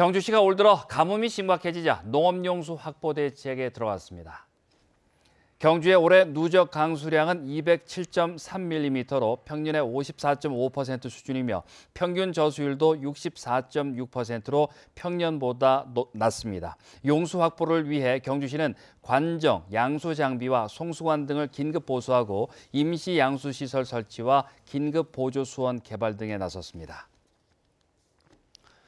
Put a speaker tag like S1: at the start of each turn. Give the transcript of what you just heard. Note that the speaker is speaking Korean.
S1: 경주시가 올 들어 가뭄이 심각해지자 농업용수 확보 대책에 들어갔습니다. 경주의 올해 누적 강수량은 207.3mm로 평년의 54.5% 수준이며 평균 저수율도 64.6%로 평년보다 낮습니다. 용수 확보를 위해 경주시는 관정, 양수 장비와 송수관 등을 긴급 보수하고 임시 양수 시설 설치와 긴급 보조 수원 개발 등에 나섰습니다.